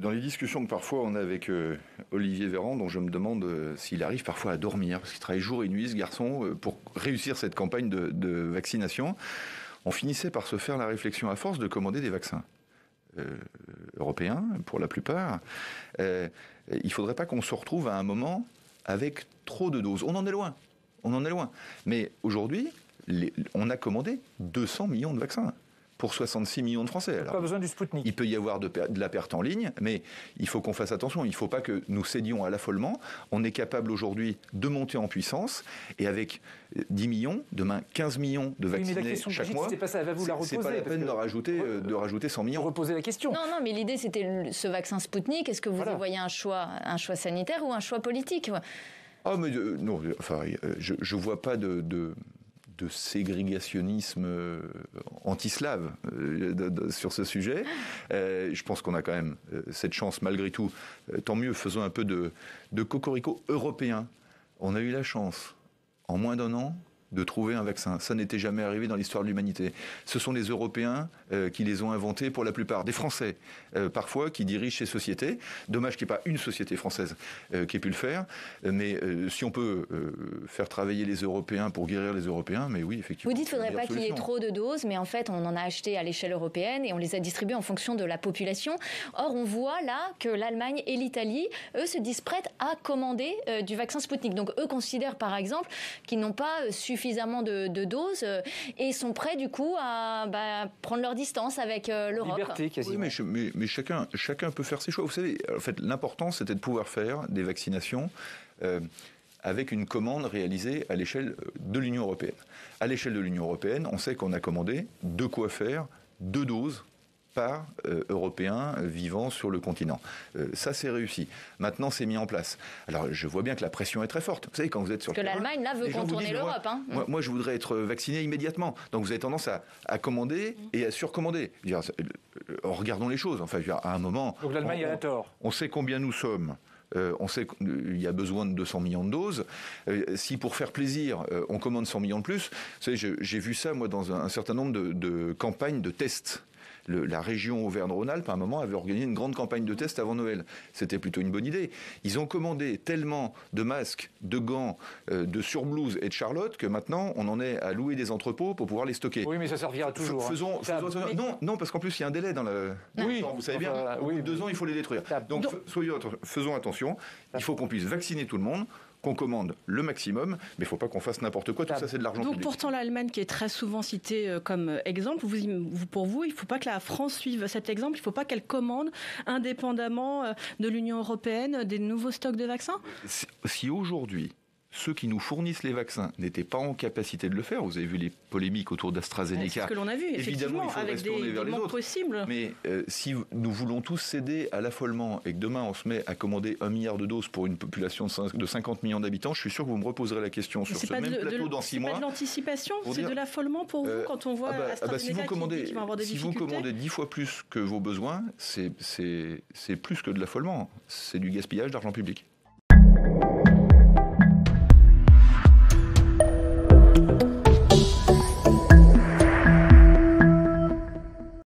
Dans les discussions que parfois on a avec euh, Olivier Véran, dont je me demande euh, s'il arrive parfois à dormir, parce qu'il travaille jour et nuit, ce garçon, euh, pour réussir cette campagne de, vaccination, on finissait par se faire la réflexion à force de commander des vaccins. européens, pour la plupart. il ne faudrait pas qu'on se retrouve à un moment avec trop de doses. On en est loin. On en est loin. Mais aujourd'hui, on a commandé 200 millions de vaccins pour 66 millions de Français. Alors, pas besoin du Spoutnik. Il peut y avoir de, la perte en ligne, mais il faut qu'on fasse attention. Il ne faut pas que nous cédions à l'affolement. On est capable aujourd'hui de monter en puissance et avec 10 euh, millions, demain 15 millions de vaccinés chaque mois. C'est pas vous la reposer. pas la peine de rajouter, euh, de rajouter 100 millions. Reposer la question. Non, non, mais l'idée c'était ce vaccin Spoutnik. Est-ce que vous voyez un choix, un choix sanitaire ou un choix politique Oh, mais euh, non, enfin, je ne vois pas de, de ségrégationnisme euh, antislave euh, sur ce sujet. Euh, je pense qu'on a quand même cette chance malgré tout. Tant mieux, faisons un peu de, de cocorico européen. On a eu la chance, en moins d'un an, de trouver un vaccin. Ça n'était jamais arrivé dans l'histoire de l'humanité. Ce sont les Européens euh, qui les ont inventés pour la plupart. Des Français, euh, parfois, qui dirigent ces sociétés. Dommage qu'il n'y ait pas une société française euh, qui ait pu le faire. Mais si on peut faire travailler les Européens pour guérir les Européens, mais oui, effectivement. Vous dites qu'il ne faudrait pas qu'il y ait trop de doses, mais en fait, on en a acheté à l'échelle européenne et on les a distribuées en fonction de la population. Or, on voit là que l'Allemagne et l'Italie, eux, se disent prêtes à commander du vaccin Sputnik. Donc, eux considèrent, par exemple, qu'ils n'ont pas suffisamment suffisamment de, doses euh, et sont prêts du coup à bah, prendre leur distance avec euh, l'Europe. Liberté quasiment. Oui, mais, chacun, chacun peut faire ses choix. Vous savez, en fait, l'important c'était de pouvoir faire des vaccinations. Euh, avec une commande réalisée à l'échelle de l'Union européenne. À l'échelle de l'Union européenne, on sait qu'on a commandé de quoi faire deux doses par euh, Européens euh, vivant sur le continent. Euh, ça, c'est réussi. Maintenant, c'est mis en place. Alors, je vois bien que la pression est très forte. Vous savez, quand vous êtes sur que l'Allemagne, là, veut contourner l'Europe. Hein. Moi, je voudrais être vacciné immédiatement. Donc, vous avez tendance à, commander et à surcommander. Dire, regardons les choses. Enfin, à un moment... Donc, l'Allemagne a tort. On sait combien nous sommes. on sait qu'il y a besoin de 200 millions de doses. si pour faire plaisir, on commande 100 millions de plus, vous savez, j'ai vu ça, moi, dans un, certain nombre de, de campagnes de tests la région Auvergne-Rhône-Alpes, à un moment, avait organisé une grande campagne de tests avant Noël. C'était plutôt une bonne idée. Ils ont commandé tellement de masques, de gants, euh, de surblouses et de charlottes que maintenant, on en est à louer des entrepôts pour pouvoir les stocker. Oui, mais ça servira toujours. Hein. faisons, non, non, parce qu'en plus, il y a un délai dans le. Oui. vous savez bien, deux ans, il faut les détruire. Donc, faisons attention. Il faut qu'on puisse vacciner tout le monde qu'on commande le maximum, mais il ne faut pas qu'on fasse n'importe quoi. Tout bah, ça, c'est de l'argent. Donc pourtant, l'Allemagne, qui est très souvent citée euh, comme euh, exemple, pour vous, il ne faut pas que la France suive cet exemple. Il ne faut pas qu'elle commande indépendamment euh, de l'Union européenne des nouveaux stocks de vaccins. Si aujourd'hui ceux qui nous fournissent les vaccins n'étaient pas en capacité de le faire. Vous avez vu les polémiques autour d'AstraZeneca. C'est ce que l'on a vu, évidemment, avec des, vers possibles. Mais euh, si nous voulons tous céder à l'affolement et que demain on se met à commander un milliard de doses pour une population de 50 millions d'habitants, je suis sûr que vous me reposerez la question sur ce même plateau dans six mois. C'est pas de l'anticipation, c'est de l'affolement pour vous euh, quand on voit AstraZeneca ah bah, ah bah, si vous qui, avoir des Si vous commandez dix fois plus que vos besoins, c'est plus que de l'affolement. C'est du gaspillage d'argent public.